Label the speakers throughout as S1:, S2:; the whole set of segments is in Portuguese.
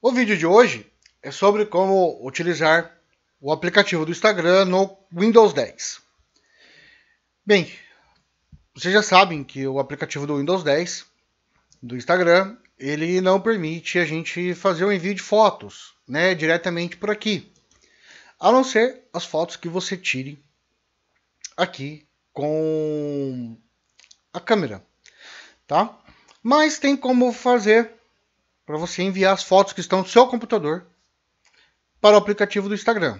S1: O vídeo de hoje é sobre como utilizar o aplicativo do Instagram no Windows 10. Bem, vocês já sabem que o aplicativo do Windows 10 do Instagram ele não permite a gente fazer o um envio de fotos, né, diretamente por aqui, a não ser as fotos que você tire aqui com a câmera, tá? Mas tem como fazer para você enviar as fotos que estão no seu computador para o aplicativo do Instagram.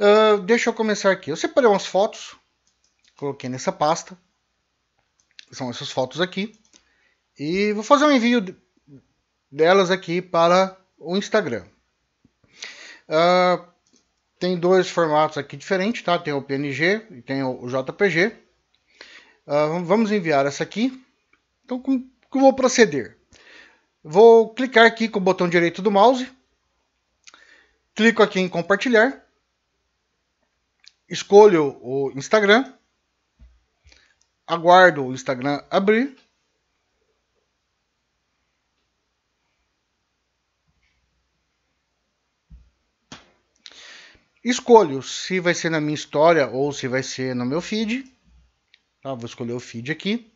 S1: Uh, deixa eu começar aqui. Eu separei umas fotos, coloquei nessa pasta. São essas fotos aqui. E vou fazer um envio delas aqui para o Instagram. Uh, tem dois formatos aqui diferentes, tá? Tem o PNG e tem o JPG. Uh, ah, vamos enviar essa aqui. Então, como, como vou proceder? Vou clicar aqui com o botão direito do mouse. Clico aqui em compartilhar. Escolho o Instagram. Aguardo o Instagram abrir. Escolho se vai ser na minha história ou se vai ser no meu feed. Tá, vou escolher o feed aqui.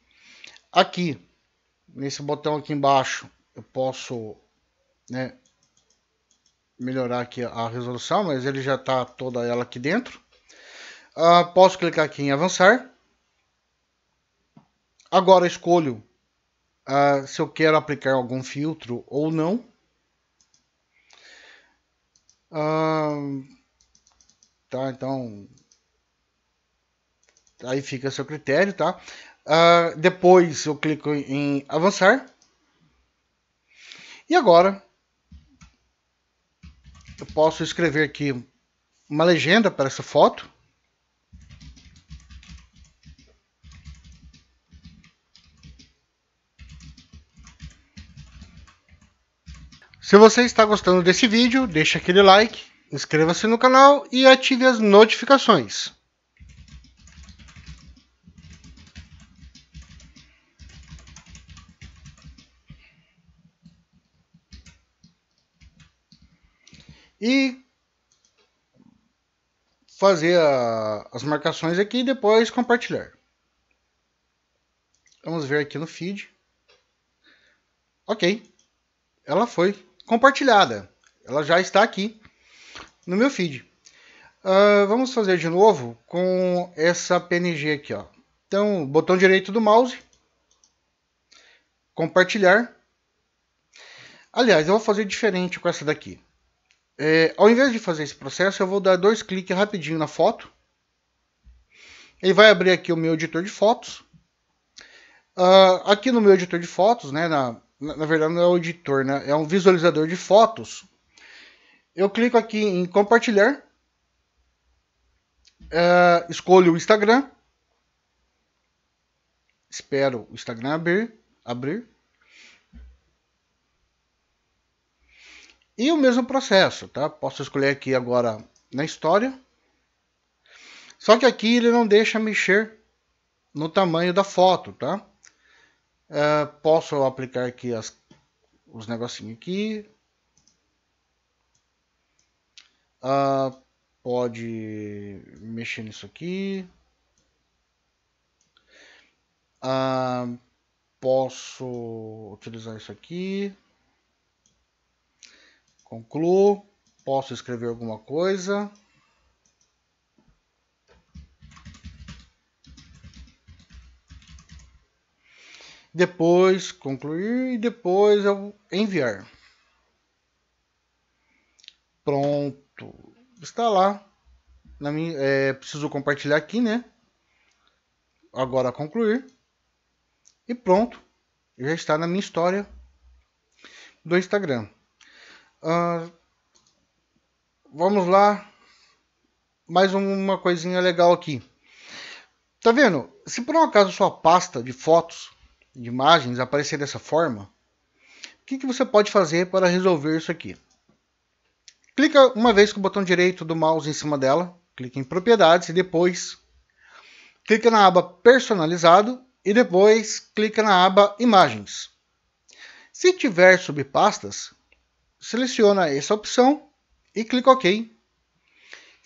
S1: Aqui, nesse botão aqui embaixo, eu posso né, melhorar aqui a resolução, mas ele já está toda ela aqui dentro. Uh, posso clicar aqui em avançar. Agora escolho uh, se eu quero aplicar algum filtro ou não. Uh, tá, então... Aí fica a seu critério, tá? depois eu clico em avançar. E agora eu posso escrever aqui uma legenda para essa foto. Se você está gostando desse vídeo, deixe aquele like, inscreva-se no canal e ative as notificações. e fazer a, as marcações aqui e depois compartilhar. Vamos ver aqui no feed. Ok, ela foi compartilhada. Ela já está aqui no meu feed. Uh, vamos fazer de novo com essa PNG aqui, ó. Então, botão direito do mouse, compartilhar. Aliás, eu vou fazer diferente com essa daqui. É, ao invés de fazer esse processo, eu vou dar dois cliques rapidinho na foto. Ele vai abrir aqui o meu editor de fotos. Uh, aqui no meu editor de fotos, né, na, na verdade não é o editor, né, é um visualizador de fotos. Eu clico aqui em compartilhar. Uh, escolho o Instagram. Espero o Instagram abrir. abrir. E o mesmo processo, tá? Posso escolher aqui agora na história. Só que aqui ele não deixa mexer no tamanho da foto, tá? É, posso aplicar aqui as, os negocinhos aqui. Ah, pode mexer nisso aqui. Ah, posso utilizar isso aqui. Concluo. Posso escrever alguma coisa. Depois concluir e depois eu enviar. Pronto. Está lá. Na minha, é, preciso compartilhar aqui, né? Agora concluir. E pronto. Já está na minha história do Instagram. Uh, vamos lá. Mais uma coisinha legal aqui. Tá vendo? Se por um acaso sua pasta de fotos, de imagens, aparecer dessa forma, o que, que você pode fazer para resolver isso aqui? Clica uma vez com o botão direito do mouse em cima dela, clica em propriedades e depois clica na aba personalizado e depois clica na aba imagens. Se tiver subpastas, seleciona essa opção e clica OK.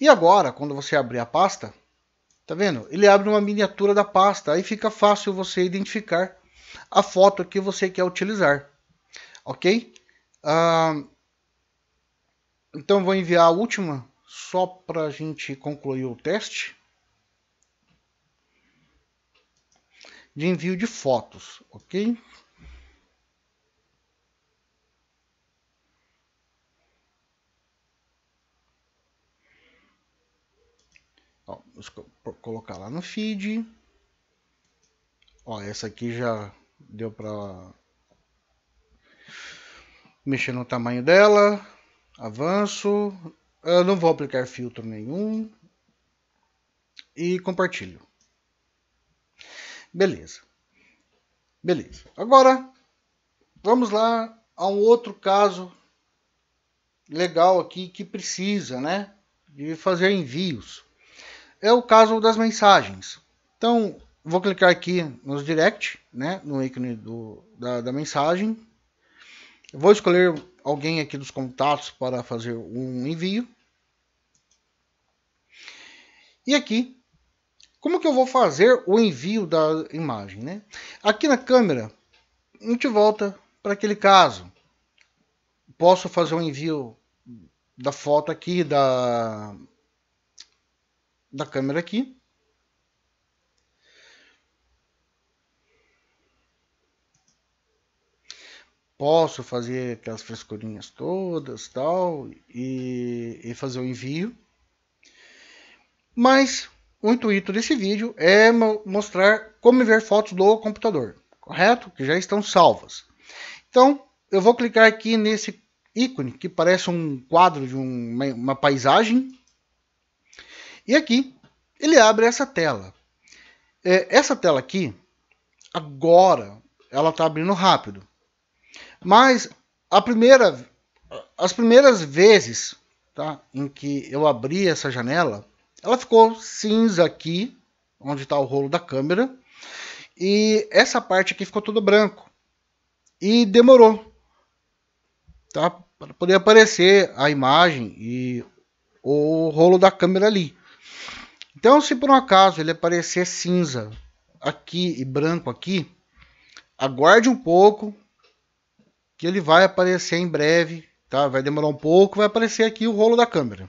S1: E agora, quando você abrir a pasta, tá vendo? Ele abre uma miniatura da pasta, aí fica fácil você identificar a foto que você quer utilizar, ok? Ah, então vou enviar a última só para a gente concluir o teste de envio de fotos, ok? vamos colocar lá no feed. Ó, essa aqui já deu para mexer no tamanho dela. Avanço. Eu não vou aplicar filtro nenhum. E compartilho. Beleza. Beleza. Agora, vamos lá a um outro caso legal aqui que precisa, né? De fazer envios é o caso das mensagens. Então, vou clicar aqui nos direct, né, no ícone do, da, da mensagem. Vou escolher alguém aqui dos contatos para fazer um envio. E aqui, como que eu vou fazer o envio da imagem, né? Aqui na câmera, a gente volta para aquele caso. Posso fazer o um envio da foto aqui, da, da câmera aqui. Posso fazer aquelas frescurinhas todas tal e, e fazer o envio. Mas o intuito desse vídeo é mostrar como enviar fotos do computador, correto? Que já estão salvas. Então, eu vou clicar aqui nesse ícone que parece um quadro de um, uma paisagem e aqui ele abre essa tela. É, essa tela aqui, agora, ela está abrindo rápido. Mas a primeira, as primeiras vezes tá, em que eu abri essa janela, ela ficou cinza aqui, onde está o rolo da câmera. E essa parte aqui ficou todo branco. E demorou. Tá? Para poder aparecer a imagem e o rolo da câmera ali. Então, se por um acaso ele aparecer cinza aqui e branco aqui, aguarde um pouco que ele vai aparecer em breve, tá? Vai demorar um pouco, vai aparecer aqui o rolo da câmera.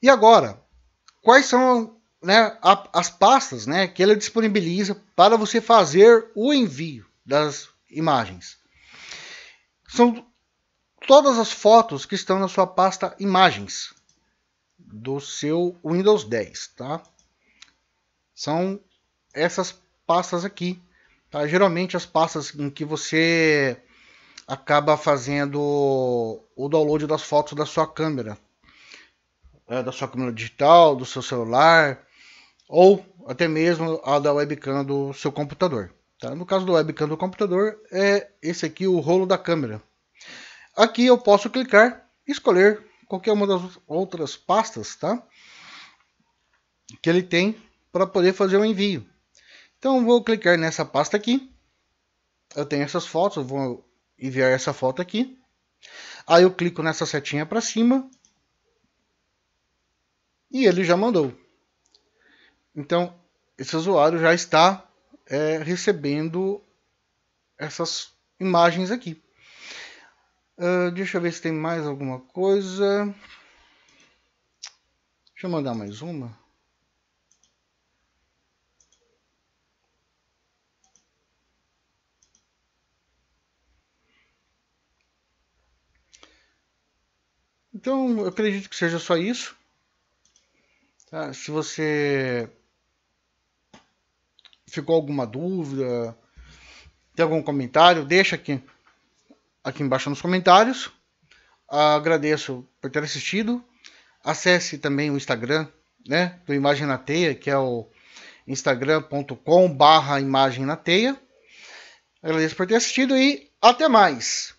S1: E agora, quais são né, as pastas né, que ele disponibiliza para você fazer o envio das imagens? São todas as fotos que estão na sua pasta imagens do seu Windows 10, tá? São essas pastas aqui, tá? Geralmente as pastas em que você acaba fazendo o download das fotos da sua câmera, é, da sua câmera digital, do seu celular, ou até mesmo a da webcam do seu computador. Tá? No caso do webcam do computador, é esse aqui o rolo da câmera. Aqui eu posso clicar, escolher qualquer uma das outras pastas, tá? Que ele tem para poder fazer o envio. Então vou clicar nessa pasta aqui. Eu tenho essas fotos, eu vou enviar essa foto aqui. Aí eu clico nessa setinha para cima. E ele já mandou. Então, esse usuário já está é, recebendo essas imagens aqui. Ah, deixa eu ver se tem mais alguma coisa. Deixa eu mandar mais uma. Então, eu acredito que seja só isso. Tá? Se você ficou alguma dúvida, tem algum comentário, deixa aqui aqui embaixo nos comentários. Agradeço por ter assistido. Acesse também o Instagram né, do Imagem na Teia, que é o instagram.com barra imagem na teia. Agradeço por ter assistido e até mais!